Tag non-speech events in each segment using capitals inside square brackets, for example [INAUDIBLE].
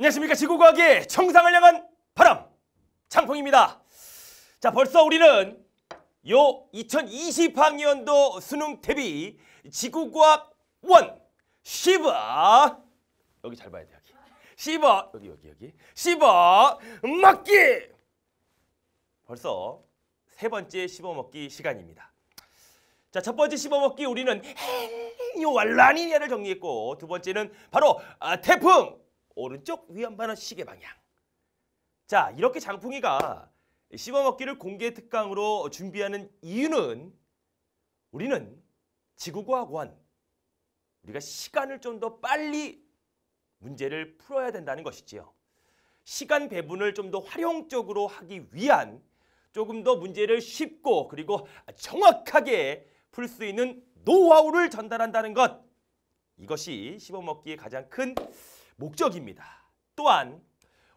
안녕하십니까 지구과학의 청상을 향한 바람 창풍입니다 자 벌써 우리는 요 2020학년도 수능 대비 지구과학 원 시바 여기 잘 봐야 돼 여기 시바 여기 여기 여기 시바 맞기 벌써 세 번째 씹어먹기 시간입니다 자, 첫 번째 씹어먹기 우리는 헬리뇨 왈라니냐를 정리했고 두 번째는 바로 아, 태풍 오른쪽 위험반은 시계 방향. 자, 이렇게 장풍이가 씹어먹기를 공개 특강으로 준비하는 이유는 우리는 지구과학 원, 우리가 시간을 좀 더 빨리 문제를 풀어야 된다는 것이지요. 시간 배분을 좀 더 활용적으로 하기 위한 조금 더 문제를 쉽고 그리고 정확하게 풀 수 있는 노하우를 전달한다는 것. 이것이 씹어먹기의 가장 큰 목적입니다. 또한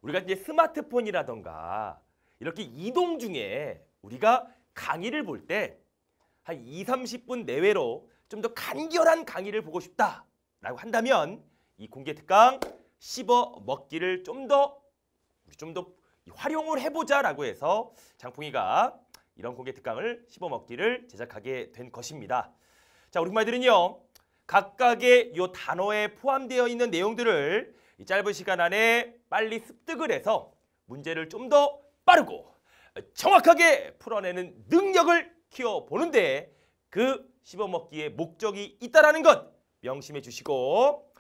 우리가 이제 스마트폰이라던가 이렇게 이동 중에 우리가 강의를 볼 때 한 2, 30분 내외로 좀 더 간결한 강의를 보고 싶다라고 한다면 이 공개 특강 씹어 먹기를 좀더좀더 활용을 해보자라고 해서 장풍이가 이런 공개 특강을 씹어 먹기를 제작하게 된 것입니다. 자, 우리 말들은요. 각각의 요 단어에 포함되어 있는 내용들을 이 짧은 시간 안에 빨리 습득을 해서 문제를 좀 더 빠르고 정확하게 풀어내는 능력을 키워보는데 그 씹어먹기의 목적이 있다라는 것 명심해 주시고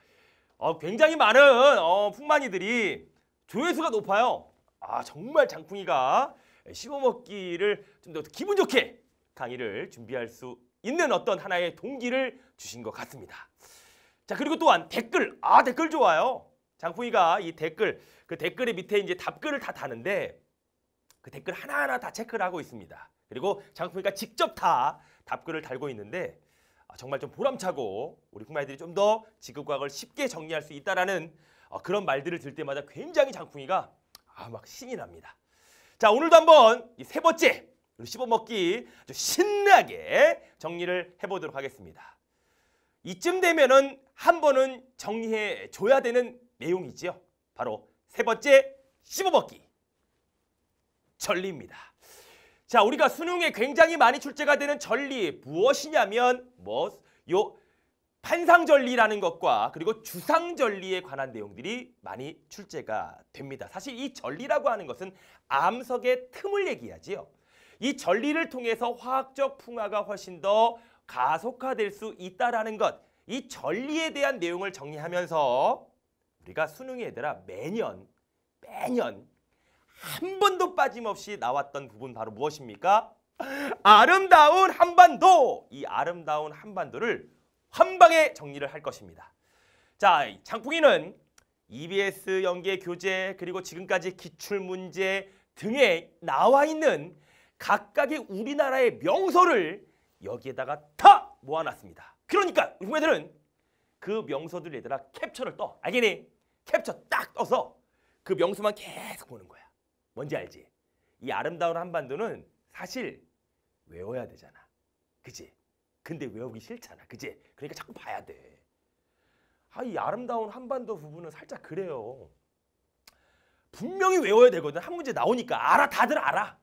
어, 굉장히 많은 어, 풍만이들이 조회수가 높아요. 아 정말 장풍이가 씹어먹기를 좀 더 기분 좋게 강의를 준비할 수 있는 어떤 하나의 동기를 주신 것 같습니다. 자 그리고 또한 댓글 아 댓글 좋아요. 장풍이가 이 댓글 그 댓글의 밑에 이제 답글을 다 다는데 그 댓글 하나하나 다 체크를 하고 있습니다. 그리고 장풍이가 직접 다 답글을 달고 있는데 아, 정말 좀 보람차고 우리 풍마이들이 좀 더 지급과학을 쉽게 정리할 수 있다라는 어, 그런 말들을 들 때마다 굉장히 장풍이가 아, 막 신이 납니다. 자 오늘도 한번 이 세 번째 씹어먹기 아주 신나게 정리를 해보도록 하겠습니다. 이쯤 되면은 한 번은 정리해 줘야 되는 내용이지요. 바로 세 번째 씹어먹기 전리입니다. 자, 우리가 수능에 굉장히 많이 출제가 되는 전리 무엇이냐면 뭐 요 판상 전리라는 것과 그리고 주상 전리에 관한 내용들이 많이 출제가 됩니다. 사실 이 전리라고 하는 것은 암석의 틈을 얘기하지요. 이 전리를 통해서 화학적 풍화가 훨씬 더 가속화될 수 있다라는 것. 이 전리에 대한 내용을 정리하면서 우리가 수능에 얘들아 매년 매년 한 번도 빠짐없이 나왔던 부분 바로 무엇입니까? 아름다운 한반도! 이 아름다운 한반도를 한 방에 정리를 할 것입니다. 자, 장풍이는 EBS 연계 교재 그리고 지금까지 기출문제 등에 나와 있는 각각의 우리나라의 명소를 여기에다가 다 모아놨습니다. 그러니까 우리 애들은 그명소들 얘들아 캡처를 떠. 알겠니? 캡처 딱 떠서 그명소만 계속 보는 거야. 뭔지 알지? 이 아름다운 한반도는 사실 외워야 되잖아. 그지? 근데 외우기 싫잖아. 그지? 그러니까 자꾸 봐야 돼. 아, 이 아름다운 한반도 부분은 살짝 그래요. 분명히 외워야 되거든. 한 문제 나오니까. 알아. 다들 알아.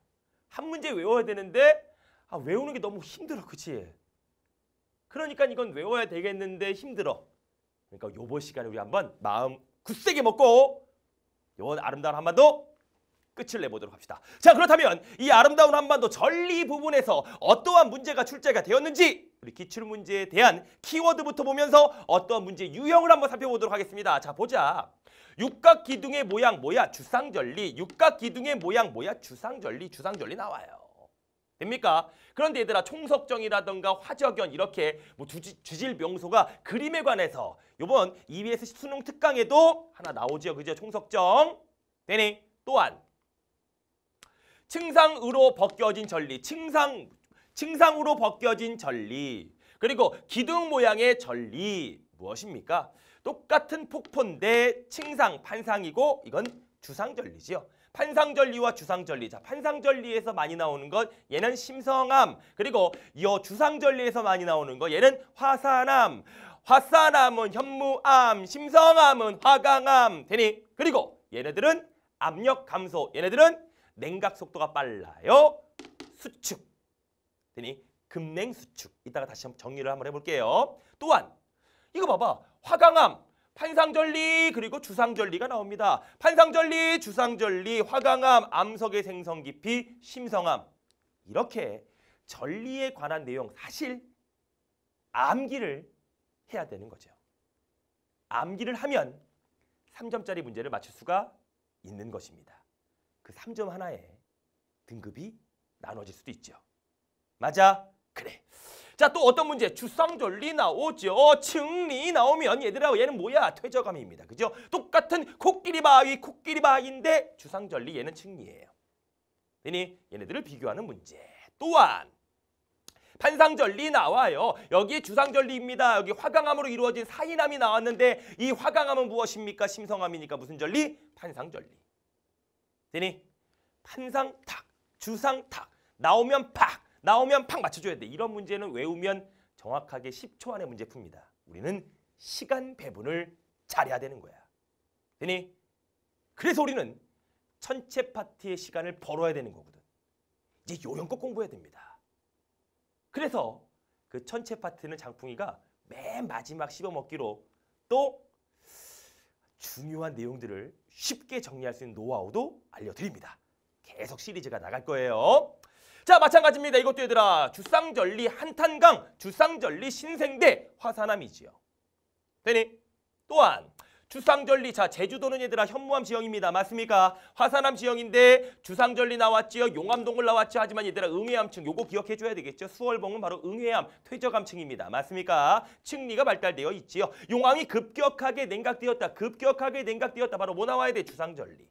한 문제 외워야 되는데 아, 외우는 게 너무 힘들어. 그치? 그러니까 이건 외워야 되겠는데 힘들어. 그러니까 요번 시간에 우리 한번 마음 굳세게 먹고 요 아름다운 한반도 끝을 내보도록 합시다. 자 그렇다면 이 아름다운 한반도 전리 부분에서 어떠한 문제가 출제가 되었는지 우리 기출문제에 대한 키워드부터 보면서 어떠한 문제 유형을 한번 살펴보도록 하겠습니다. 자 보자. 육각 기둥의 모양 뭐야? 주상절리. 육각 기둥의 모양 뭐야? 주상절리. 주상절리 나와요. 됩니까? 그런데 얘들아 총석정이라던가 화적연 이렇게 뭐 주지, 주질 명소가 그림에 관해서 요번 EBS 수능 특강에도 하나 나오지요. 그죠? 총석정. 되니? 또한 층상으로 벗겨진 전리. 층상 층상으로 벗겨진 전리. 그리고 기둥 모양의 전리 무엇입니까? 똑같은 폭포인데 칭상, 판상이고 이건 주상절리지요. 판상절리와 주상절리자 판상절리에서 많이 나오는 것 얘는 심성암 그리고 여 주상절리에서 많이 나오는 것 얘는 화산암 화산암은 현무암 심성암은 화강암 되니 그리고 얘네들은 압력 감소 얘네들은 냉각 속도가 빨라요 수축 되니 금냉 수축 이따가 다시 한번 정리를 한번 해볼게요 또한 이거 봐봐 화강암, 판상전리 그리고 주상전리가 나옵니다. 판상전리, 주상전리, 화강암, 암석의 생성 깊이, 심성암 이렇게 전리에 관한 내용 사실 암기를 해야 되는 거죠. 암기를 하면 3점짜리 문제를 맞출 수가 있는 것입니다. 그 3점 하나에 등급이 나눠질 수도 있죠. 맞아? 그래. 자, 또 어떤 문제? 주상절리 나오죠. 증리 나오면 얘들아 얘는 뭐야? 퇴적암입니다. 그죠? 똑같은 코끼리 바위, 코끼리 바위인데 주상절리 얘는 증리예요. 되니 얘네들을 비교하는 문제. 또한 판상절리 나와요. 여기 주상절리입니다. 여기 화강암으로 이루어진 사인암이 나왔는데 이 화강암은 무엇입니까? 심성암이니까 무슨 절리? 판상절리. 되니 판상탁, 주상탁 나오면 팍 나오면 팍 맞춰줘야 돼. 이런 문제는 외우면 정확하게 10초 안에 문제 풉니다. 우리는 시간 배분을 잘해야 되는 거야. 되니? 그래서 우리는 천체 파티의 시간을 벌어야 되는 거거든. 이제 요령껏 공부해야 됩니다. 그래서 그 천체 파티는 장풍이가 맨 마지막 씹어먹기로 또 중요한 내용들을 쉽게 정리할 수 있는 노하우도 알려드립니다. 계속 시리즈가 나갈 거예요. 자 마찬가지입니다. 이것도 얘들아 주상절리 한탄강, 주상절리 신생대 화산암이지요. 되니? 또한 주상절리 자 제주도는 얘들아 현무암 지형입니다. 맞습니까? 화산암 지형인데 주상절리 나왔지요. 용암동굴 나왔죠. 하지만 얘들아 응해암층 요거 기억해줘야 되겠죠. 수월봉은 바로 응해암 퇴적암층입니다. 맞습니까? 층리가 발달되어 있지요. 용암이 급격하게 냉각되었다. 급격하게 냉각되었다. 바로 뭐 나와야 돼? 주상절리.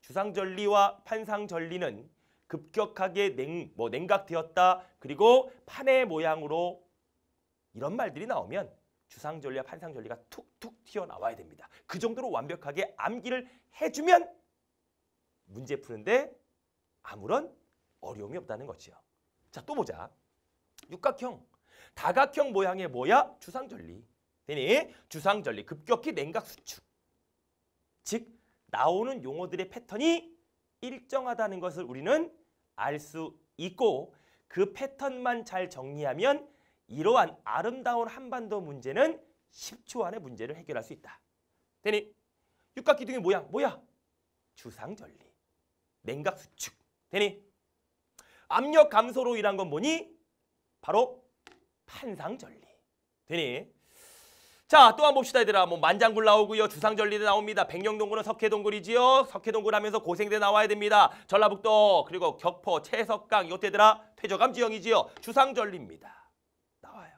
주상절리와 판상절리는 급격하게 냉, 뭐 냉각되었다. 그리고 판의 모양으로 이런 말들이 나오면 주상절리와 판상절리가 툭툭 튀어나와야 됩니다. 그 정도로 완벽하게 암기를 해주면 문제 푸는데 아무런 어려움이 없다는 거지요. 자, 또 보자. 육각형, 다각형 모양의 뭐야? 주상절리. 되니 주상절리, 급격히 냉각수축. 즉, 나오는 용어들의 패턴이 일정하다는 것을 우리는 알수 있고 그 패턴만 잘 정리하면 이러한 아름다운 한반도 문제는 10초 안에 문제를 해결할 수 있다. 되니 육각기둥의 모양 뭐야? 주상절리, 냉각수축. 되니 압력 감소로 일한 건 뭐니? 바로 판상절리. 되니 자, 또한 봅시다, 얘들아. 뭐 만장굴 나오고요. 주상절리대 나옵니다. 백령동굴은 석회동굴이지요. 석회동굴 하면서 고생대 나와야 됩니다. 전라북도, 그리고 격포, 채석강, 요때들아퇴적암 지형이지요. 주상절리입니다. 나와요.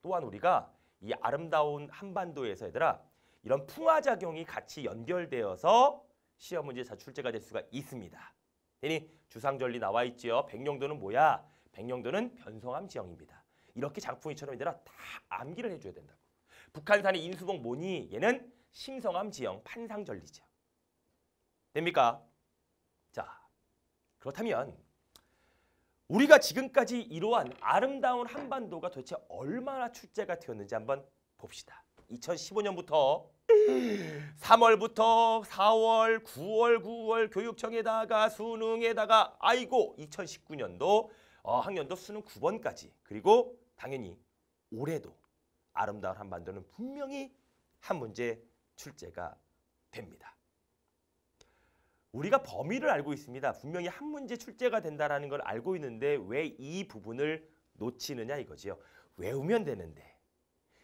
또한 우리가 이 아름다운 한반도에서 얘들아 이런 풍화작용이 같이 연결되어서 시험 문제 자출제가 될 수가 있습니다. 되니 주상절리 나와 있지요. 백령도는 뭐야? 백령도는 변성암 지형입니다. 이렇게 작품이처럼 얘들아 다 암기를 해줘야 된다. 북한산의 인수봉 뭐니? 얘는 심성암 지형 판상절리죠 됩니까? 자, 그렇다면 우리가 지금까지 이러한 아름다운 한반도가 도대체 얼마나 출제가 되었는지 한번 봅시다. 2015년부터 3월부터 4월, 9월, 9월 교육청에다가 수능에다가 아이고 2019년도 어, 학년도 수능 9번까지 그리고 당연히 올해도 아름다운 한반도는 분명히 한 문제 출제가 됩니다. 우리가 범위를 알고 있습니다. 분명히 한 문제 출제가 된다는걸 알고 있는데 왜 이 부분을 놓치느냐 이거지요. 외우면 되는데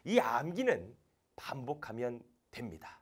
이 암기는 반복하면 됩니다.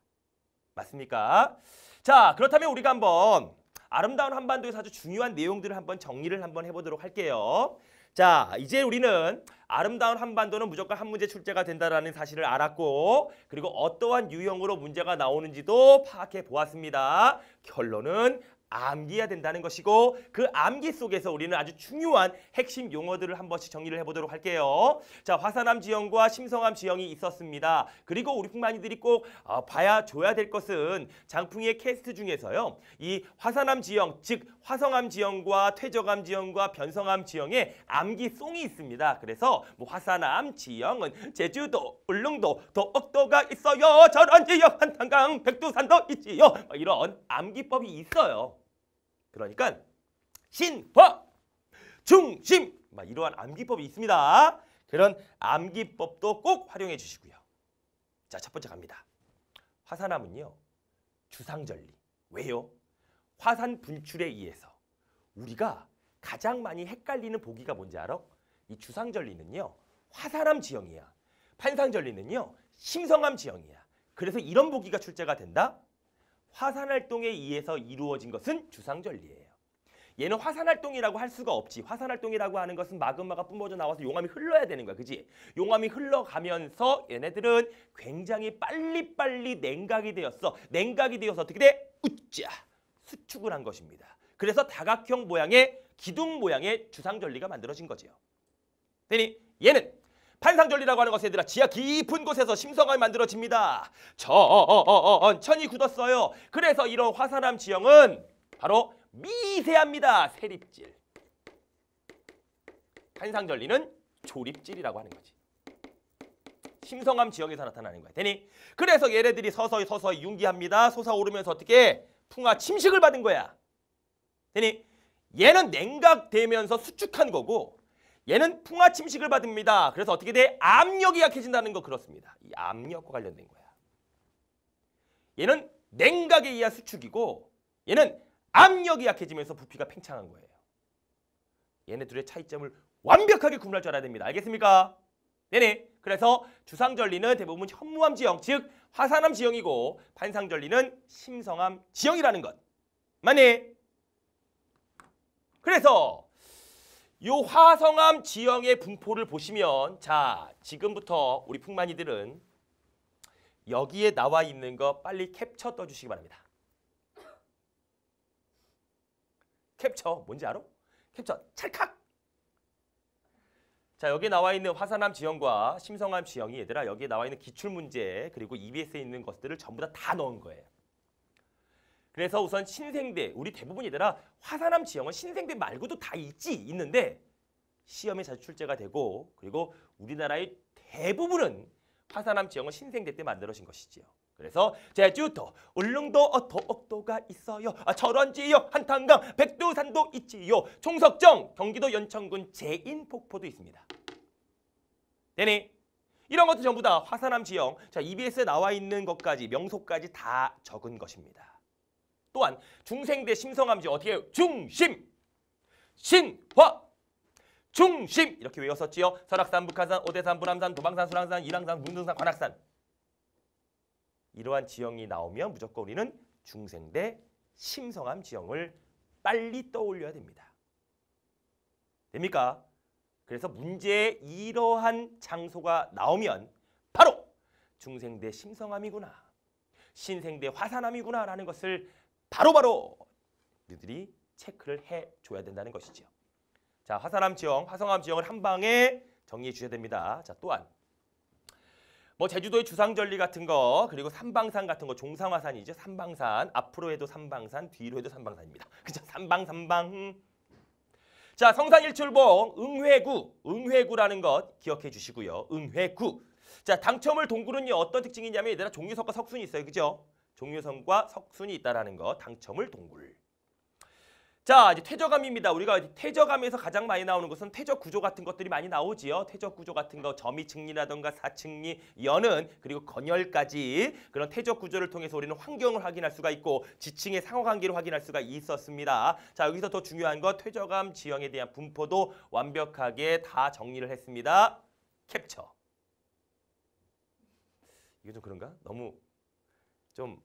맞습니까? 자 그렇다면 우리가 한번 아름다운 한반도에서 아주 중요한 내용들을 한번 정리를 한번 해보도록 할게요. 자, 이제 우리는 아름다운 한반도는 무조건 한 문제 출제가 된다라는 사실을 알았고 그리고 어떠한 유형으로 문제가 나오는지도 파악해 보았습니다. 결론은 암기해야 된다는 것이고 그 암기 속에서 우리는 아주 중요한 핵심 용어들을 한 번씩 정리를 해보도록 할게요. 자, 화산암 지형과 심성암 지형이 있었습니다. 그리고 우리 풍만이들이 꼭 어, 봐야 줘야 될 것은 장풍의 캐스트 중에서요. 이 화산암 지형, 즉 화성암 지형과 퇴적암 지형과 변성암 지형에 암기송이 있습니다. 그래서 뭐 화산암 지형은 제주도, 울릉도, 더억도가 있어요. 저런 지역 한탄강, 백두산도 있지요. 뭐 이런 암기법이 있어요. 그러니까 신화 중심 막 이러한 암기법이 있습니다. 그런 암기법도 꼭 활용해 주시고요. 자, 첫 번째 갑니다. 화산암은요. 주상절리. 왜요? 화산 분출에 의해서 우리가 가장 많이 헷갈리는 보기가 뭔지 알아? 이 주상절리는요. 화산암 지형이야. 판상절리는요. 심성암 지형이야. 그래서 이런 보기가 출제가 된다. 화산활동에 의해서 이루어진 것은 주상절리예요. 얘는 화산활동이라고 할 수가 없지. 화산활동이라고 하는 것은 마그마가 뿜어져 나와서 용암이 흘러야 되는 거야. 그지 용암이 흘러가면서 얘네들은 굉장히 빨리빨리 냉각이 되었어. 냉각이 되어서 어떻게 돼? 웃자. 수축을 한 것입니다. 그래서 다각형 모양의 기둥 모양의 주상절리가 만들어진 거지요. 되니 얘는 판상절리라고 하는 것에 들어 지하 깊은 곳에서 심성암이 만들어집니다. 어, 어, 어, 천천히 굳었어요. 그래서 이런 화산암 지형은 바로 미세합니다. 세립질. 판상절리는 조립질이라고 하는 거지. 심성암 지역에서 나타나는 거야. 되니? 그래서 얘네들이 서서히 서서히 융기합니다. 솟아오르면서 어떻게 풍화 침식을 받은 거야. 되니? 얘는 냉각되면서 수축한 거고 얘는 풍화 침식을 받습니다. 그래서 어떻게 돼? 압력이 약해진다는 거 그렇습니다. 이 압력과 관련된 거야. 얘는 냉각에 의한 수축이고 얘는 압력이 약해지면서 부피가 팽창한 거예요. 얘네 둘의 차이점을 완벽하게 구분할 줄 알아야 됩니다. 알겠습니까? 네네. 그래서 주상절리는 대부분 현무암 지형, 즉 화산암 지형이고 반상절리는 심성암 지형이라는 것. 맞네. 그래서 요 화성암 지형의 분포를 보시면 자 지금부터 우리 풍만이들은 여기에 나와 있는 거 빨리 캡처 떠주시기 바랍니다. 캡처 뭔지 알아? 캡처 찰칵! 자 여기 나와 있는 화산암 지형과 심성암 지형이 얘들아 여기에 나와 있는 기출문제 그리고 EBS에 있는 것들을 전부 다 다 넣은 거예요. 그래서 우선 신생대 우리 대부분 얘들아 화산암 지형은 신생대 말고도 다 있지 있는데 시험에 자주 출제가 되고 그리고 우리나라의 대부분은 화산암 지형은 신생대 때 만들어진 것이지요. 그래서 제주도, 울릉도, 어, 도옥도가 있어요. 아, 저런 지역, 한탄강, 백두산도 있지요. 총석정, 경기도 연천군 제인폭포도 있습니다. 되니? 이런 것도 전부 다 화산암 지형, 자 EBS에 나와 있는 것까지, 명소까지 다 적은 것입니다. 또한 중생대 심성함지 어떻게 해요? 중심, 신화, 중심 이렇게 외웠었지요. 설악산, 북한산, 오대산, 불암산, 도방산, 수랑산, 이랑산, 문등산, 관악산 이러한 지형이 나오면 무조건 우리는 중생대 심성함 지형을 빨리 떠올려야 됩니다. 됩니까? 그래서 문제에 이러한 장소가 나오면 바로 중생대 심성함이구나. 신생대 화산함이구나라는 것을 바로바로 너희들이 체크를 해줘야 된다는 것이지요. 자, 화산암 지형, 화성암 지형을 한 방에 정리해 주셔야 됩니다. 자, 또한 뭐 제주도의 주상절리 같은 거 그리고 삼방산 같은 거 종상화산이죠. 삼방산 앞으로 해도 삼방산 뒤로 해도 삼방산입니다. [LAUGHS] 그죠? 렇 삼방 삼방 자 성산일출봉 응회구 응회구라는 것 기억해 주시고요. 응회구 자 당첨을 동굴은요 어떤 특징이냐면 얘들아 종류석과 석순이 있어요. 그죠? 종효성과 석순이 있다라는 거 당첨을 동굴. 자 이제 퇴적암입니다. 우리가 퇴적암에서 가장 많이 나오는 것은 퇴적 구조 같은 것들이 많이 나오지요. 퇴적 구조 같은 거 점이층리라던가 사층리, 연은 그리고 건열까지 그런 퇴적 구조를 통해서 우리는 환경을 확인할 수가 있고 지층의 상호관계를 확인할 수가 있었습니다. 자 여기서 더 중요한 건 퇴적암 지형에 대한 분포도 완벽하게 다 정리를 했습니다. 캡처. 이게 좀 그런가? 너무 좀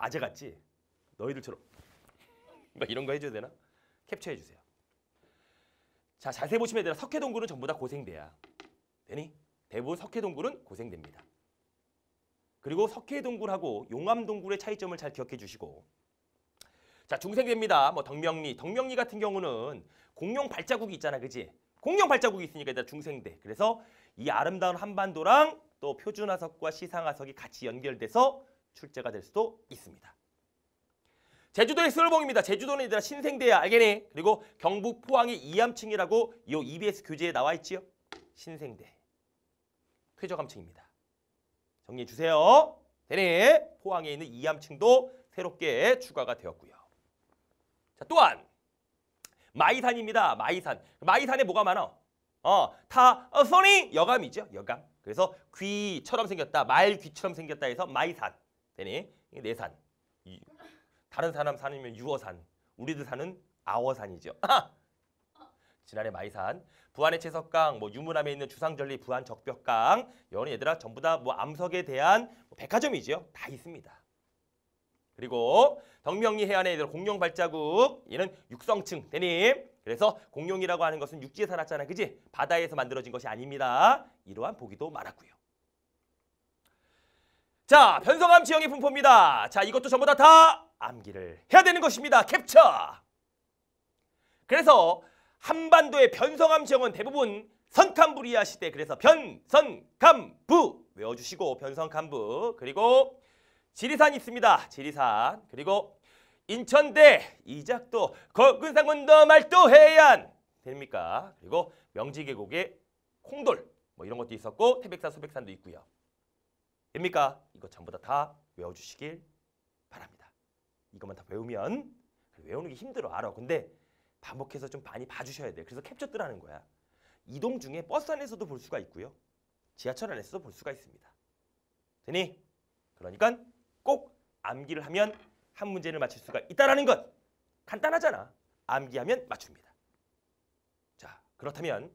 아재 같지? 너희들처럼 막 뭐 이런 거 해줘야 되나? 캡처해 주세요. 자자세 보시면 되나 석회동굴은 전부 다고생돼야 되니? 대부분 석회동굴은 고생됩니다 그리고 석회동굴하고 용암동굴의 차이점을 잘 기억해 주시고 자 중생대입니다. 뭐 덕명리, 덕명리 같은 경우는 공룡 발자국이 있잖아, 그지? 공룡 발자국이 있으니까 일단 중생대. 그래서 이 아름다운 한반도랑 또 표준화석과 시상화석이 같이 연결돼서 출제가 될 수도 있습니다. 제주도의 쓸봉입니다 제주도는 얘들 신생대야 알겠니? 그리고 경북 포항의 이암층이라고 이 EBS 교재에 나와 있지요. 신생대. 쾌적암층입니다 정리해 주세요. 대네 포항에 있는 이암층도 새롭게 추가가 되었고요. 자, 또한 마이산입니다. 마이산. 마이산에 뭐가 많아? 어, 타, 어, 선이 여감이죠. 여감. 그래서 귀처럼 생겼다. 말 귀처럼 생겼다 해서 마이산. 되니? 이게 내 산. 이, 다른 사람 산이면 유어산. 우리들 사는 아워산이죠. 아하! 지난해 마이산, 부안의 채석강, 뭐 유문암에 있는 주상절리, 부안 적벽강, 여기 얘들아 전부 다 뭐 암석에 대한 뭐백화점이죠다 있습니다. 그리고 덕명리 해안에 얘들 공룡 발자국, 얘는 육성층, 대니 그래서 공룡이라고 하는 것은 육지에 살았잖아, 그지? 바다에서 만들어진 것이 아닙니다. 이러한 보기도 많았고요. 자, 변성암 지형의 분포입니다. 자, 이것도 전부 다, 다 암기를 해야 되는 것입니다. 캡처! 그래서 한반도의 변성암 지형은 대부분 선캄브리아 시대 그래서 변선캄부 외워주시고 변성캄부 그리고 지리산 있습니다. 지리산 그리고 인천대 이작도 거근상군도 말도 해안 됩니까? 그리고 명지계곡의 콩돌 뭐 이런 것도 있었고 태백산 소백산도 있고요. 됩니까? 이것 전부 다, 다 외워주시길 바랍니다. 이것만 다 외우면 외우는 게 힘들어 알아. 근데 반복해서 좀 많이 봐주셔야 돼. 그래서 캡처 뜨라는 거야. 이동 중에 버스 안에서도 볼 수가 있고요. 지하철 안에서도 볼 수가 있습니다. 되니? 그러니까 꼭 암기를 하면 한 문제를 맞출 수가 있다라는 것. 간단하잖아. 암기하면 맞춥니다. 자, 그렇다면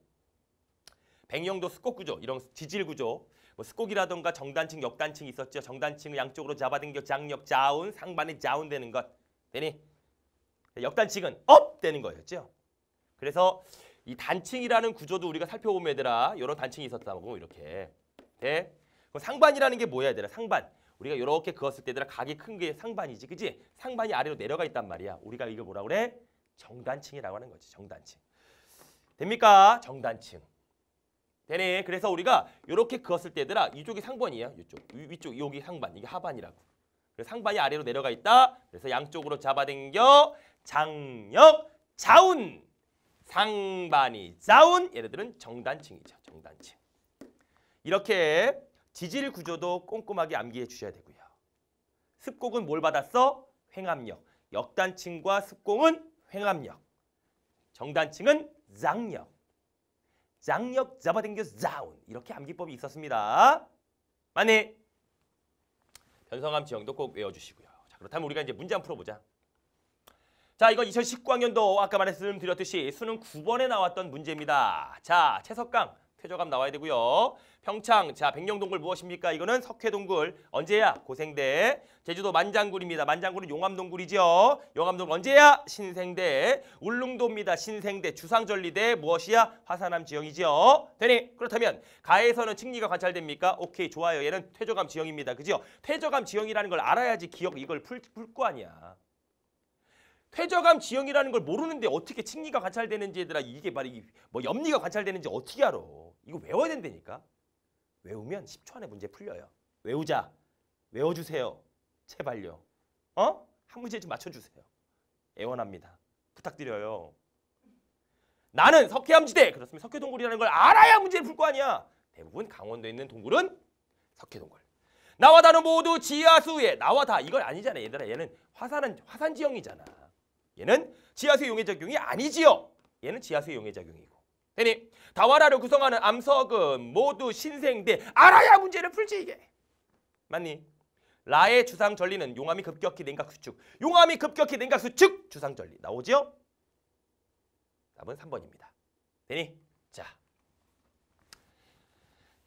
백령도 수곡 구조, 이런 지질 구조, 뭐 스곡이라던가 정단층, 역단층이 있었죠. 정단층을 양쪽으로 잡아당겨 장력, 자운, 상반에 자운되는 것. 되니? 역단층은 업! 되는 거였죠. 그래서 이 단층이라는 구조도 우리가 살펴보면 얘들아 이런 단층이 있었다고 뭐 이렇게. 네? 그럼 상반이라는 게 뭐야 얘들아 상반. 우리가 이렇게 그었을 때 얘들아 각이 큰 게 상반이지 그지? 상반이 아래로 내려가 있단 말이야. 우리가 이걸 뭐라 그래? 정단층이라고 하는 거지 정단층. 됩니까? 정단층. 되네. 그래서 우리가 이렇게 그었을 때 얘들아 이쪽이 상반이에요. 이쪽. 위, 쪽 여기 상반. 이게 하반이라고. 그래서 상반이 아래로 내려가 있다. 그래서 양쪽으로 잡아당겨 장력 자운. 상반이 자운. 얘네들은 정단층이죠. 정단층. 이렇게 지질 구조도 꼼꼼하게 암기해 주셔야 되고요. 습곡은 뭘 받았어? 횡압력. 역단층과 습곡은 횡압력. 정단층은 장력. 장력 잡아당겨서 자운 이렇게 암기법이 있었습니다. 맞니? 변성함 지형도 꼭 외워주시고요. 자, 그렇다면 우리가 이제 문제 한번 풀어보자. 자, 이건 2019학년도 아까 말씀드렸듯이 수능 9번에 나왔던 문제입니다. 자, 채석강 쾌조감 나와야 되고요. 평창, 자 백령동굴 무엇입니까? 이거는 석회동굴. 언제야? 고생대. 제주도 만장굴입니다. 만장굴은 용암동굴이죠. 용암동굴 언제야? 신생대. 울릉도입니다. 신생대. 주상절리대 무엇이야? 화산암 지형이죠. 되니? 그렇다면 가에서는 층리가 관찰됩니까? 오케이, 좋아요. 얘는 퇴조감 지형입니다. 그죠? 퇴조감 지형이라는 걸 알아야지 기억 이걸 풀, 거 아니야. 퇴저감 지형이라는 걸 모르는데 어떻게 층리가 관찰되는지 얘들아 이게 말이 뭐 염리가 관찰되는지 어떻게 알아? 이거 외워야 된다니까. 외우면 10초 안에 문제 풀려요. 외우자. 외워주세요. 제발요. 어? 한문제좀 맞춰주세요. 애원합니다. 부탁드려요. 나는 석회암지대! 그렇습니다. 석회동굴이라는 걸 알아야 문제를 풀 거 아니야. 대부분 강원도에 있는 동굴은 석회동굴. 나와 다는 모두 지하수에 나와 다 이건 아니잖아 얘들아 얘는 화산은 화산지형이잖아 얘는 지하수의 용해작용이 아니지요 얘는 지하수의 용해작용이고 되니 다와라를 구성하는 암석은 모두 신생대 알아야 문제를 풀지 이게. 맞니? 라의 주상 절리는 용암이 급격히 냉각 수축. 용암이 급격히 냉각 수축 주상 절리 나오지요? 답은 3번입니다. 되니? 자.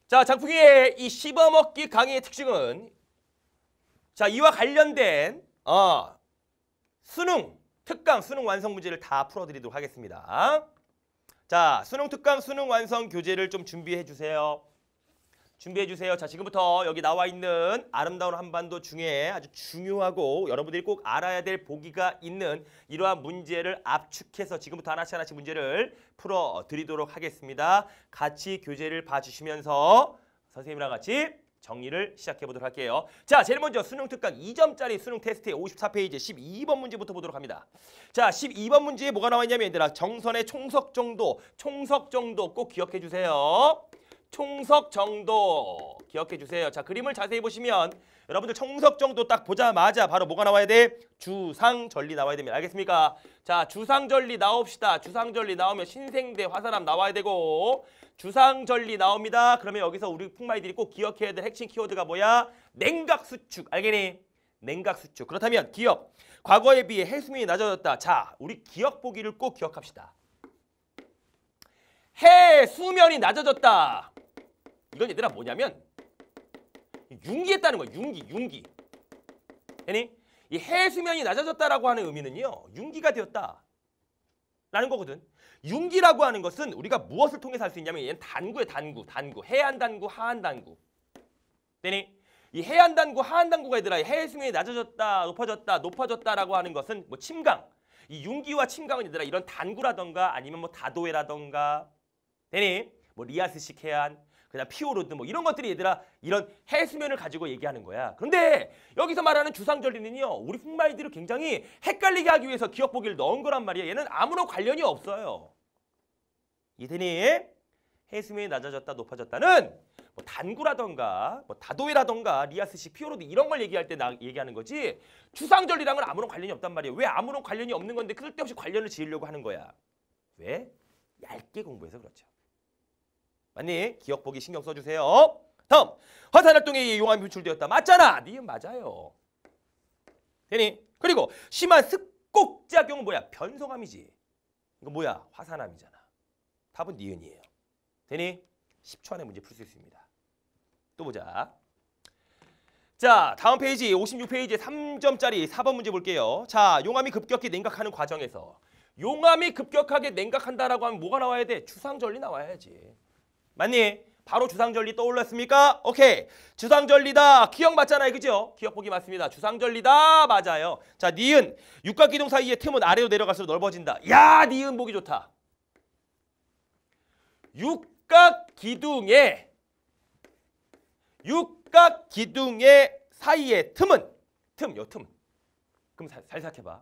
자, 장풍이의 이 씹어먹기 강의의 특징은 자, 이와 관련된 어, 수능, 특강 수능 완성 문제를 다 풀어드리도록 하겠습니다. 자, 수능 특강 수능 완성 교재를 좀 준비해 주세요. 준비해 주세요. 자, 지금부터 여기 나와 있는 아름다운 한반도 중에 아주 중요하고 여러분들이 꼭 알아야 될 보기가 있는 이러한 문제를 압축해서 지금부터 하나씩 하나씩 문제를 풀어 드리도록 하겠습니다. 같이 교재를 봐 주시면서 선생님이랑 같이 정리를 시작해 보도록 할게요. 자, 제일 먼저 수능 특강 2점짜리 수능 테스트의 54페이지 12번 문제부터 보도록 합니다. 자, 12번 문제에 뭐가 나와 있냐면 얘들아, 정선의 총석 정도, 총석 정도 꼭 기억해 주세요. 총석 정도 기억해 주세요. 자 그림을 자세히 보시면 여러분들 총석 정도 딱 보자마자 바로 뭐가 나와야 돼? 주상절리 나와야 됩니다. 알겠습니까? 자주상절리 나옵시다. 주상절리 나오면 신생대 화산암 나와야 되고 주상절리 나옵니다. 그러면 여기서 우리 풍마이들이 꼭 기억해야 될 핵심 키워드가 뭐야? 냉각수축 알겠니? 냉각수축 그렇다면 기억 과거에 비해 해수면이 낮아졌다. 자 우리 기억 보기를 꼭 기억합시다. 해 수면이 낮아졌다. 이건 얘들아 뭐냐면 융기했 따른 거야. 융기, 융기. 아니 이 해수면이 낮아졌다라고 하는 의미는요. 융기가 되었다. 라는 거거든. 융기라고 하는 것은 우리가 무엇을 통해서 할 수 있냐면 얘는 단구의 단구, 단구. 해안 단구, 하안 단구. 되니? 이 해안 단구, 하안 단구가 얘들아 해수면이 낮아졌다, 높아졌다, 높아졌다라고 하는 것은 뭐 침강. 이 융기와 침강은 얘들아 이런 단구라던가 아니면 뭐 다도해라던가 되니? 뭐 리아스식 해안, 그다음 피오로드 뭐 이런 것들이 얘들아 이런 해수면을 가지고 얘기하는 거야. 그런데 여기서 말하는 주상절리는요. 우리 풍마이들을 굉장히 헷갈리게 하기 위해서 기억 보기를 넣은 거란 말이야. 얘는 아무런 관련이 없어요. 이태니 해수면이 낮아졌다 높아졌다는 뭐 단구라던가 뭐 다도해라던가 리아스식 피오로드 이런 걸 얘기할 때 나 얘기하는 거지 주상절리랑은 아무런 관련이 없단 말이야. 왜 아무런 관련이 없는 건데 쓸데없이 관련을 지으려고 하는 거야. 왜? 얇게 공부해서 그렇죠. 맞니? 기억 보기 신경 써주세요. 다음 화산 활동에 의해 용암이 분출되었다. 맞잖아. 니은 네 맞아요. 되니? 그리고 심한 습곡작용은 뭐야? 변성암이지. 이거 뭐야? 화산암이잖아. 답은 니은이에요. 되니? 10초 안에 문제 풀 수 있습니다. 또 보자. 자, 다음 페이지 56페이지 에 3점짜리 4번 문제 볼게요. 자, 용암이 급격히 냉각하는 과정에서 용암이 급격하게 냉각한다라고 하면 뭐가 나와야 돼? 주상절리 나와야지. 맞니? 바로 주상절리 떠올랐습니까? 오케이. 주상절리다. 기억 맞잖아요. 그죠? 기억 보기 맞습니다. 주상절리다. 맞아요. 자, 니은. 육각기둥 사이의 틈은 아래로 내려갈수록 넓어진다. 야, 니은 보기 좋다. 육각기둥의 육각기둥의 사이의 틈은 틈, 요 틈. 그럼 살, 살삭해봐.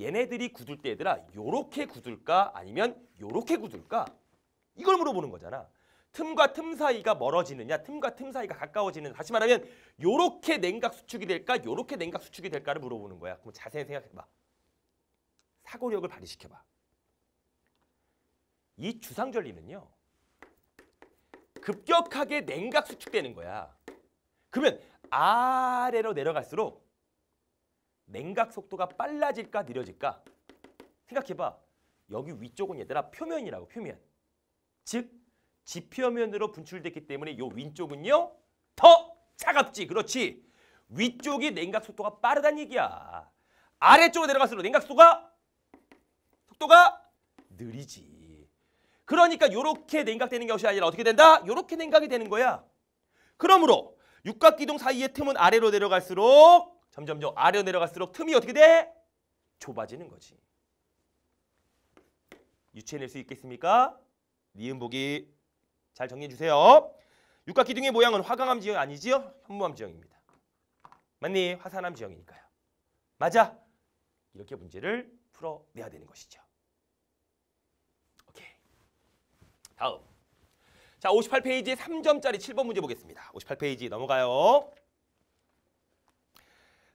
얘네들이 굳을 때 얘들아 요렇게 굳을까 아니면 요렇게 굳을까? 이걸 물어보는 거잖아. 틈과 틈 사이가 멀어지느냐 틈과 틈 사이가 가까워지는 다시 말하면 요렇게 냉각 수축이 될까 요렇게 냉각 수축이 될까를 물어보는 거야. 그럼 자세히 생각해봐. 사고력을 발휘시켜봐. 이 주상절리는요. 급격하게 냉각 수축되는 거야. 그러면 아래로 내려갈수록 냉각 속도가 빨라질까 느려질까? 생각해봐. 여기 위쪽은 얘들아 표면이라고 표면. 즉 지표면으로 분출됐기 때문에 이 왼쪽은요. 더 차갑지. 그렇지. 위쪽이 냉각 속도가 빠르단 얘기야. 아래쪽으로 내려갈수록 냉각 속도가 속도가 느리지. 그러니까 이렇게 냉각되는 것이 아니라 어떻게 된다? 이렇게 냉각이 되는 거야. 그러므로 육각기둥 사이의 틈은 아래로 내려갈수록 점점점 아래로 내려갈수록 틈이 어떻게 돼? 좁아지는 거지. 유치해낼수 있겠습니까? 니은 보기 잘 정리해 주세요. 육각 기둥의 모양은 화강암 지형 아니지요? 현무암 지형입니다. 맞니? 화산암 지형이니까요. 맞아. 이렇게 문제를 풀어내야 되는 것이죠. 다음. 자, 5 8페이지 3점짜리 7번 문제 보겠습니다. 58페이지 넘어가요.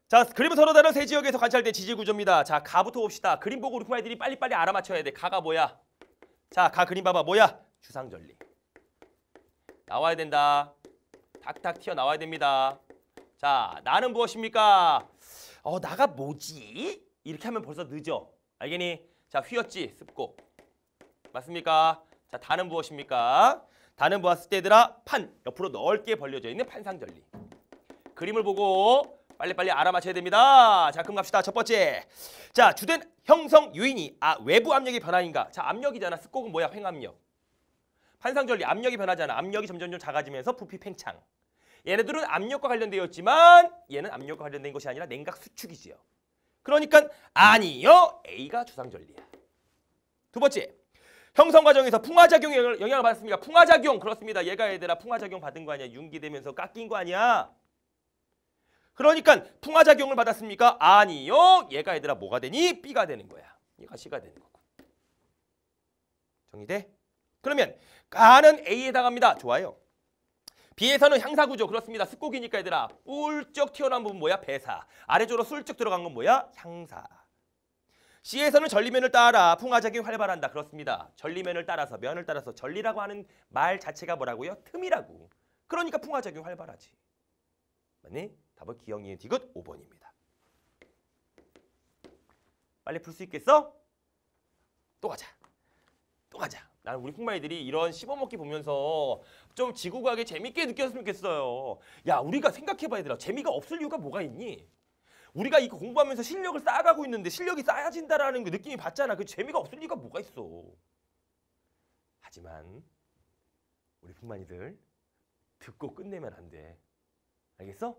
자, 그림은 서로 다른 세 지역에서 관찰된 지질 구조입니다. 자, 가부터 봅시다. 그림 보고 우리 쿠이들이 빨리빨리 알아맞혀야 돼. 가가 뭐야? 자, 가 그림 봐봐. 뭐야? 주상절리. 나와야 된다. 탁탁 튀어나와야 됩니다. 자, 나는 무엇입니까? 어, 나가 뭐지? 이렇게 하면 벌써 늦어. 알겠니? 자, 휘었지, 습고. 맞습니까? 자, 다는 무엇입니까? 다는 보았을 때 얘들아, 판, 옆으로 넓게 벌려져 있는 판상전리. 그림을 보고 빨리빨리 알아맞혀야 됩니다. 자, 그럼 갑시다. 첫 번째. 자, 주된 형성 요인이 아, 외부 압력의 변화인가? 자, 압력이잖아. 습곡은 뭐야? 횡압력. 환상전리 압력이 변하잖아. 압력이 점점점 작아지면서 부피 팽창. 얘네들은 압력과 관련되었지만 얘는 압력과 관련된 것이 아니라 냉각 수축이지요. 그러니까 아니요. A가 주상전리야. 두 번째. 형성 과정에서 풍화작용 영향을 받았습니까 풍화작용 그렇습니다. 얘가 얘들아 풍화작용 받은 거 아니야. 융기되면서 깎인 거 아니야. 그러니까 풍화작용을 받았습니까? 아니요. 얘가 얘들아 뭐가 되니? B가 되는 거야. 얘가 C가 되는 거고. 정리돼? 그러면 가는 A에 해당합니다. 좋아요. B에서는 향사구조 그렇습니다. 습곡이니까 얘들아 뿔쩍 튀어나온 부분 뭐야? 배사. 아래쪽으로 술쩍 들어간 건 뭐야? 향사. C에서는 전리면을 따라 풍화작이 활발한다. 그렇습니다. 전리면을 따라서 면을 따라서 전리라고 하는 말 자체가 뭐라고요? 틈이라고. 그러니까 풍화작이 활발하지. 맞니? 답은 기억니은 디귿 5번입니다. 빨리 풀 수 있겠어? 또 가자. 또 가자. 난 우리 콩마이들이 이런 씹어먹기 보면서 좀지구과학에 재밌게 느꼈으면 좋겠어요. 야, 우리가 생각해봐 야되아 재미가 없을 이유가 뭐가 있니? 우리가 이거 공부하면서 실력을 쌓아가고 있는데 실력이 쌓여진다라는 그 느낌이 받잖아. 그 재미가 없을 이유가 뭐가 있어. 하지만 우리 콩마이들 듣고 끝내면 안 돼. 알겠어?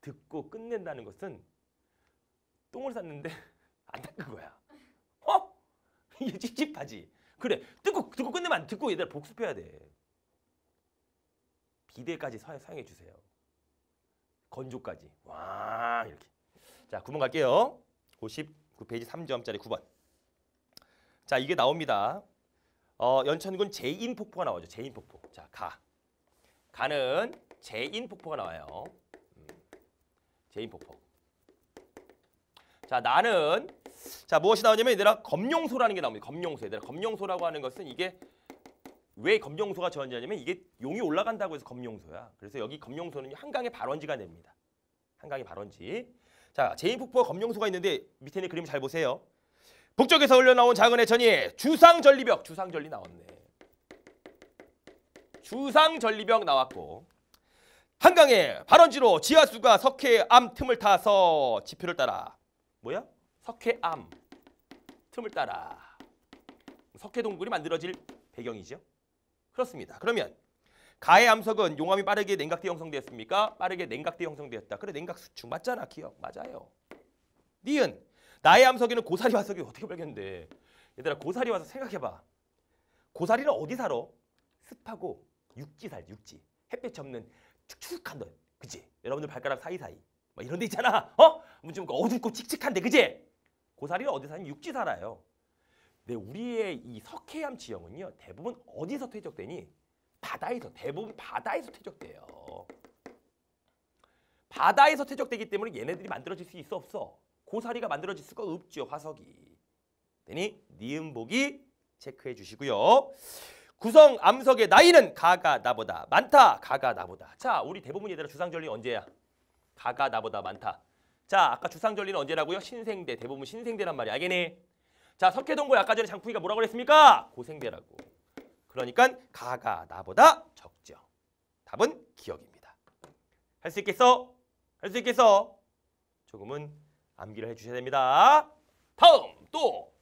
듣고 끝낸다는 것은 똥을 쌌는데 [LAUGHS] 안 닦은 거야. 어? 이게 찝찝하지. 그래. 듣고 듣고 끝내면 안 듣고 얘들 복습해야 돼. 비대까지 사용해 주세요. 건조까지. 와 이렇게. 자 9번 갈게요. 59페이지 3점짜리 9번. 자 이게 나옵니다. 어, 연천군 제인 폭포가 나오죠. 제인 폭포. 자 가. 가는 제인 폭포가 나와요. 제인 음. 폭포. 자 나는 자 무엇이 나오냐면 얘들아 검룡소라는 게 나옵니다. 검룡소 얘들아 검룡소라고 하는 것은 이게 왜 검룡소가 저원지냐면 이게 용이 올라간다고 해서 검룡소야. 그래서 여기 검룡소는 한강의 발원지가 됩니다. 한강의 발원지. 자 제인 폭포가 검룡소가 있는데 밑에 있는 그림 잘 보세요. 북쪽에서 흘려나온 작은 해천이 주상전리벽 주상전리 나왔네. 주상전리벽 나왔고 한강의 발원지로 지하수가 석회암 틈을 타서 지표를 따라 뭐야? 석회암 틈을 따라 석회동굴이 만들어질 배경이죠. 그렇습니다. 그러면 가해 암석은 용암이 빠르게 냉각대 형성되었습니까? 빠르게 냉각대 형성되었다. 그래 냉각 수축 맞잖아 기억 맞아요. 니은 나의 암석에는 고사리 화석이 어떻게 발견돼? 얘들아 고사리 화석 생각해봐. 고사리는 어디 살아? 습하고 육지 살 육지 햇볕 없는 축축한 데 그지? 여러분들 발가락 사이사이 뭐 이런 데 있잖아. 어? 뭐 좀 어둡고 칙칙한데 그지? 고사리가 어디 사는 육지 살아요. 근데 우리의 이 석해암 지형은요. 대부분 어디서 퇴적되니? 바다에서 대부분 바다에서 퇴적돼요. 바다에서 퇴적되기 때문에 얘네들이 만들어질 수 있어 없어. 고사리가 만들어질 수가 없죠. 화석이. 되니 니은 보기 체크해 주시고요. 구성 암석의 나이는 가가 나보다 많다. 가가 나보다. 자, 우리 대부분 얘들아 주상절리 언제야? 가가 나보다 많다. 자, 아까 주상절리는 언제라고요? 신생대. 대부분 신생대란 말이야. 알겠니? 자, 석회동굴 아까 전에 장풍이가 뭐라고 그랬습니까? 고생대라고. 그러니까 가가 나보다 적죠. 답은 기억입니다. 할 수 있겠어? 할 수 있겠어? 조금은 암기를 해주셔야 됩니다. 다음 또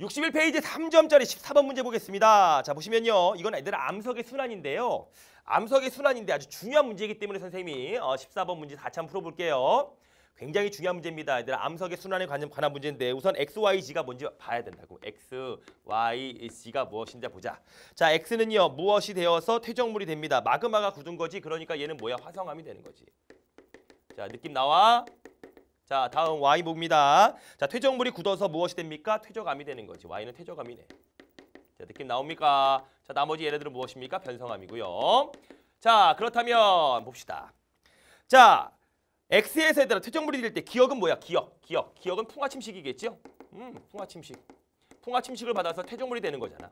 61페이지 3점짜리 14번 문제 보겠습니다. 자 보시면요. 이건 애들 암석의 순환인데요. 암석의 순환인데 아주 중요한 문제이기 때문에 선생님이 어, 14번 문제 다시 한번 풀어볼게요. 굉장히 중요한 문제입니다. 애들 암석의 순환에 관한, 관한 문제인데 우선 x, y, z가 뭔지 봐야 된다고. x, y, z가 무엇인지 보자. 자 x는요. 무엇이 되어서 퇴적물이 됩니다. 마그마가 굳은 거지. 그러니까 얘는 뭐야? 화성암이 되는 거지. 자 느낌 나와? 자, 다음 Y 봅니다. 자, 퇴적물이 굳어서 무엇이 됩니까? 퇴적암이 되는 거지. Y는 퇴적암이네. 자, 느낌 나옵니까? 자, 나머지 예를들은 무엇입니까? 변성암이고요. 자, 그렇다면 봅시다. 자, X에서 얘들아 퇴적물이 될 때 기억은 뭐야? 기억, 기억. 기억은 풍화침식이겠죠? 음, 풍화침식. 풍화침식을 받아서 퇴적물이 되는 거잖아.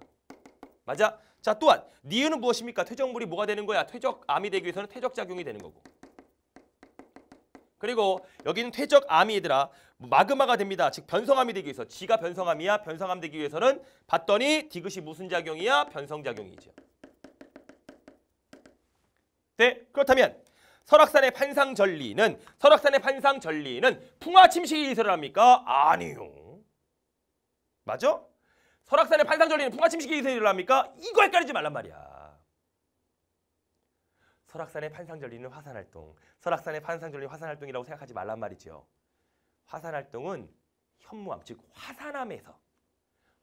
맞아? 자, 또한 니은은 무엇입니까? 퇴적물이 뭐가 되는 거야? 퇴적암이 되기 위해서는 퇴적작용이 되는 거고. 그리고 여기는 퇴적 암이 얘들아 마그마가 됩니다. 즉 변성암이 되기 위해서 지가 변성암이야. 변성암 되기 위해서는 봤더니 디귿이 무슨 작용이야? 변성작용이죠. 네, 그렇다면 설악산의 판상 전리는 설악산의 판상 전리는 풍화 침식이 일어납니까? 아니요. 맞아? 설악산의 판상 전리는 풍화 침식이 일어납니까? 이거 헷갈리지 말란 말이야. 설악산의 판상절리는 화산활동, 설악산의 판상절리 화산활동이라고 생각하지 말란 말이죠 화산활동은 현무암, 즉 화산암에서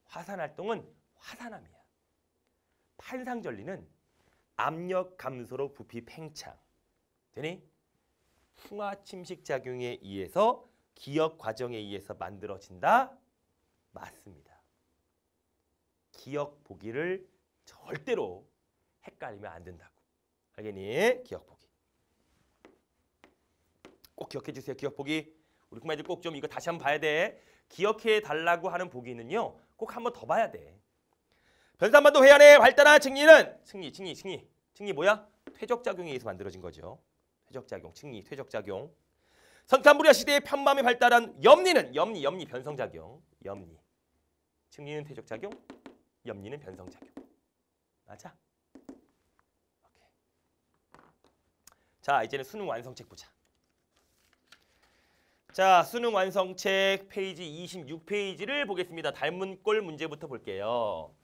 화산활동은 화산암이야. 판상절리는 압력 감소로 부피 팽창, 되니 풍화 침식 작용에 의해서 기억 과정에 의해서 만들어진다? 맞습니다. 기억 보기를 절대로 헷갈리면 안된다 알겠니? 기억 보기. 꼭 기억해 주세요. 기억 보기. 우리 꼬마애들 꼭 좀 이거 다시 한번 봐야 돼. 기억해 달라고 하는 보기는요. 꼭 한번 더 봐야 돼. 변산반도 회안의 발달한 증리는 증리, 증리, 증리. 증리 뭐야? 퇴적작용에 의해서 만들어진 거죠. 퇴적작용, 증리, 퇴적작용. 선탄부리아 시대의 편마음이 발달한 염리는 염리, 염리, 변성작용. 염리. 증리는 퇴적작용, 염리는 변성작용. 맞아? 자, 이제는 수능 완성책 보자. 자, 수능 완성책 페이지 26페이지를 보겠습니다. 닮은꼴 문제부터 볼게요.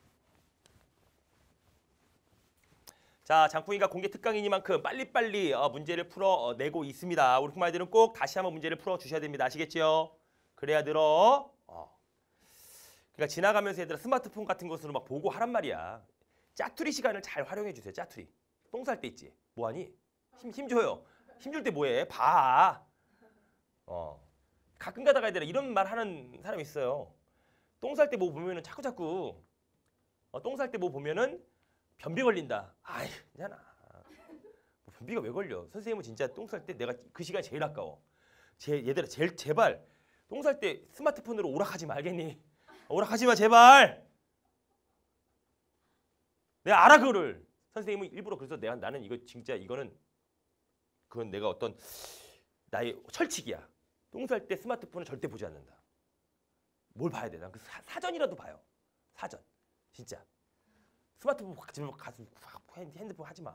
자, 장풍이가 공개 특강이니만큼 빨리빨리 어, 문제를 풀어내고 어, 있습니다. 우리 풍마이들은 꼭 다시 한번 문제를 풀어주셔야 됩니다. 아시겠죠? 그래야 들어. 어. 그러니까 지나가면서 얘들아 스마트폰 같은 것으로 막 보고 하란 말이야. 짜투리 시간을 잘 활용해 주세요. 짜투리. 똥쌀때 있지. 뭐하니? 힘, 힘 줘요. 힘줄 때 뭐해? 봐. 어. 가끔 가다가 얘들아 이런 말 하는 사람이 있어요. 똥살때뭐 보면은 자꾸 자꾸 어, 똥살때뭐 보면은 변비 걸린다. 아이, 괜찮아. 뭐 변비가 왜 걸려? 선생님은 진짜 똥살때 내가 그 시간 제일 아까워. 제, 얘들아, 제일 제발 똥살때 스마트폰으로 오락하지 말겠니? 오락하지 마, 제발. 내가 알아 그거를. 선생님은 일부러 그래서 내가 나는 이거 진짜 이거는 그건 내가 어떤 나의 철칙이야. 똥쌀때스마트폰을 절대 보지 않는다. 뭘 봐야 되나? 그 사전이라도 봐요. 사전. 진짜. 스마트폰 집에 가서 핸드폰 하지 마.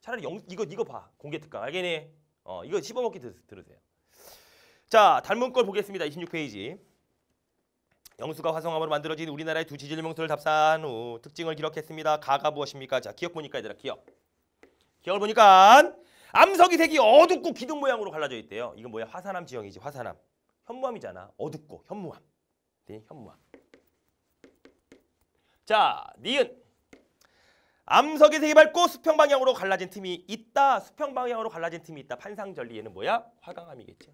차라리 영, 이거 이거 봐. 공개 특강. 알겠니? 어, 이거 씹어먹기 들, 으세요 자, 닮은 걸 보겠습니다. 26페이지. 영수가 화성암으로 만들어진 우리나라의 두 지질명소를 답사한 후 특징을 기록했습니다. 가가 무엇입니까? 자, 기억 보니까 얘들아 기억. 기억을 보니까 암석이 색이 어둡고 기둥 모양으로 갈라져 있대요. 이건 뭐야? 화산암 지형이지. 화산암. 현무암이잖아. 어둡고 현무암. 네, 현무암. 자, 니은. 암석의 색이 밝고 수평 방향으로 갈라진 틈이 있다. 수평 방향으로 갈라진 틈이 있다. 판상절리 얘는 뭐야? 화강암이겠죠.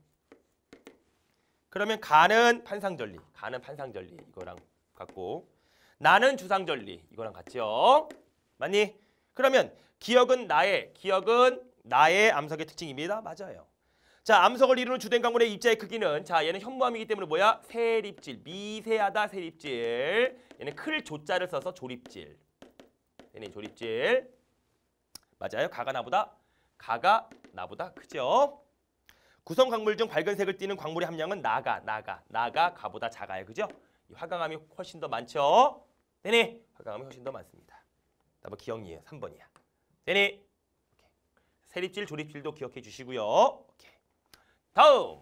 그러면 가는 판상절리 가는 판상절리 이거랑 같고 나는 주상절리 이거랑 같죠. 맞니? 그러면 기억은 나의, 기억은 나의 암석의 특징입니다. 맞아요. 자, 암석을 이루는 주된 강물의 입자의 크기는 자, 얘는 현무암이기 때문에 뭐야? 세립질, 미세하다 세립질. 얘는 클 조자를 써서 조립질. 얘는 조립질. 맞아요. 가가 나보다 가가 나보다 크죠. 구성 강물중 밝은색을 띠는 광물의 함량은 나가, 나가, 나가, 가보다 작아요. 그죠? 이 화강암이 훨씬 더 많죠? 네네, 화강암이 훨씬 더 많습니다. 답은 기억이에요. 3번이야. 되니? 세립질, 조립질도 기억해 주시고요. 다음.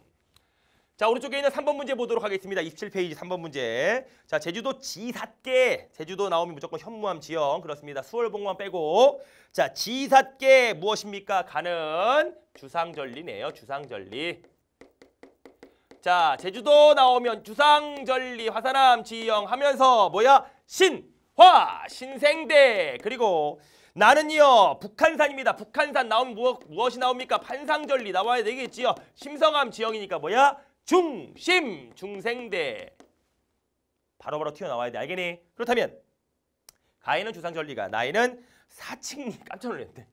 자, 오른쪽에 있는 3번 문제 보도록 하겠습니다. 27페이지 3번 문제. 자, 제주도 지삿개. 제주도 나오면 무조건 현무암 지형. 그렇습니다. 수월봉만 빼고. 자, 지삿개 무엇입니까? 가는 주상절리네요. 주상절리. 자, 제주도 나오면 주상절리 화산암 지형 하면서 뭐야? 신화, 신생대. 그리고 나는요 북한산입니다. 북한산 나온 무엇, 무엇이 나옵니까? 판상절리 나와야 되겠지요. 심성암 지형이니까 뭐야? 중심 중생대 바로바로 튀어나와야 돼. 알겠니? 그렇다면 가인은 주상절리가 나이는 사칭리 [LAUGHS] 깜짝 놀랐는데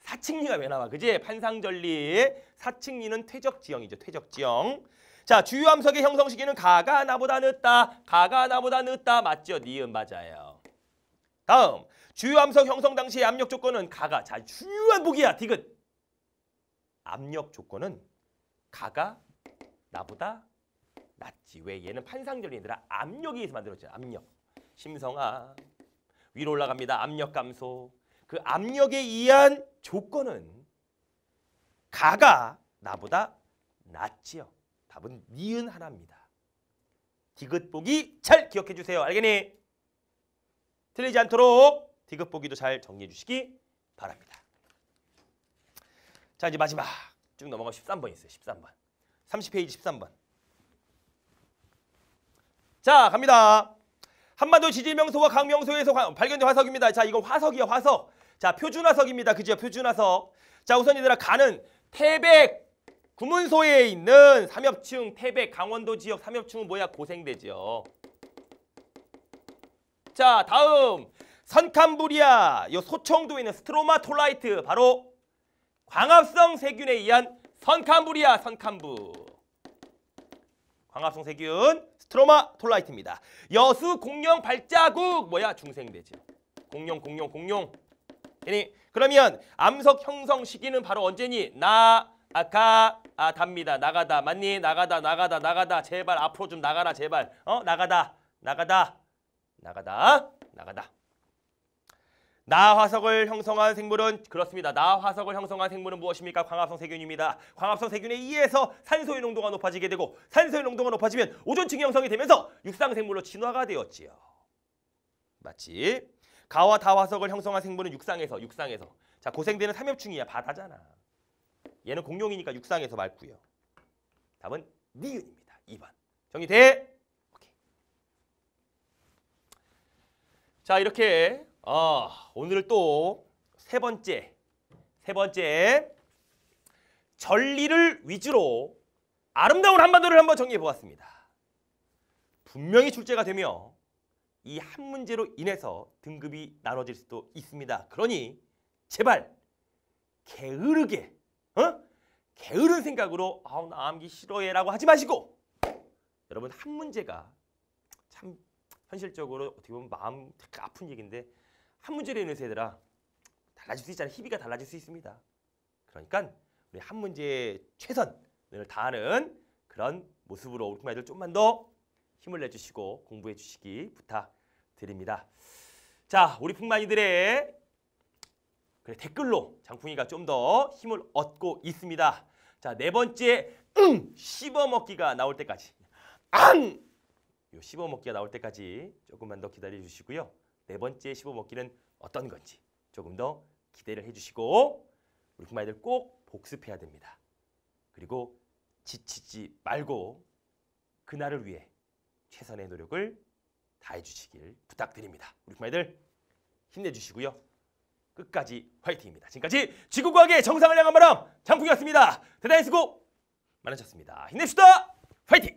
사칭리가 왜 나와? 그지? 판상절리 사칭리는 퇴적지형이죠. 퇴적지형 자 주요 함석의 형성 시기는 가가 나보다 늦다 가가 나보다 늦다 맞죠? 니은 맞아요. 다음 주요 암석 형성 당시의 압력 조건은 가가. 자, 중요한 보기야. 디귿. 압력 조건은 가가 나보다 낫지. 왜? 얘는 판상절이니라 압력에 의해서 만들었죠 압력. 심성아. 위로 올라갑니다. 압력 감소. 그 압력에 의한 조건은 가가 나보다 낫지요. 답은 니은 하나입니다. 디귿보기 잘 기억해 주세요. 알겠니? 틀리지 않도록 디귿 보기도 잘 정리해 주시기 바랍니다. 자 이제 마지막 쭉 넘어가 13번 있어요. 13번. 30페이지 13번. 자 갑니다. 한반도 지질명소와 강명소에서 발견된 화석입니다. 자 이건 화석이야 화석. 자 표준화석입니다. 그죠? 표준화석. 자 우선 얘들아 가는 태백 구문소에 있는 삼엽충 태백 강원도 지역 삼엽충은 뭐야? 고생대지요. 자 다음 선캄브리아, 요 소청도에 있는 스트로마톨라이트 바로 광합성 세균에 의한 선캄브리아 선캄부. 광합성 세균 스트로마톨라이트입니다. 여수 공룡 발자국 뭐야 중생대지 공룡 공룡 공룡. 아니, 그러면 암석 형성 시기는 바로 언제니? 나 아까 아 답니다. 나가다 맞니? 나가다 나가다 나가다 제발 앞으로 좀 나가라 제발. 어 나가다 나가다 나가다 나가다. 나화석을 형성한 생물은 그렇습니다. 나화석을 형성한 생물은 무엇입니까? 광합성 세균입니다. 광합성 세균에 의해서 산소의 농도가 높아지게 되고 산소의 농도가 높아지면 오존층 형성이 되면서 육상생물로 진화가 되었지요. 맞지? 가와 다화석을 형성한 생물은 육상에서 육상에서 자 고생되는 삼엽충이야 바다잖아. 얘는 공룡이니까 육상에서 맑고요. 답은 니은입니다. 2번. 정리돼? 오케이. 자 이렇게 아, 오늘 또 세 번째, 세 번째 전리를 위주로 아름다운 한반도를 한번 정리해 보았습니다. 분명히 출제가 되며 이 한 문제로 인해서 등급이 나눠질 수도 있습니다. 그러니 제발 게으르게, 어? 게으른 생각으로 아우 나 암기 싫어해라고 하지 마시고 여러분 한 문제가 참 현실적으로 어떻게 보면 마음 아픈 얘기인데 한 문제로 인해서 얘들아 달라질 수 있잖아. 희비가 달라질 수 있습니다. 그러니까 우리 한문제의 최선을 다하는 그런 모습으로 우리 아이들 좀만 더 힘을 내주시고 공부해 주시기 부탁드립니다. 자, 우리 풍만이들의 그래, 댓글로 장풍이가 좀 더 힘을 얻고 있습니다. 자, 네 번째 응! 음, 씹어먹기가 나올 때까지 앙! 요 씹어먹기가 나올 때까지 조금만 더 기다려 주시고요. 네 번째 1어 먹기는 어떤 건지 조금 더 기대를 해주시고 우리 부모님들 꼭 복습해야 됩니다. 그리고 지치지 말고 그날을 위해 최선의 노력을 다해 주시길 부탁드립니다. 우리 부모님들 힘내주시고요. 끝까지 화이팅입니다. 지금까지 지구과학의 정상을 향한 바람 장국이었습니다. 대단히 수고 많으셨습니다. 힘내시다 화이팅!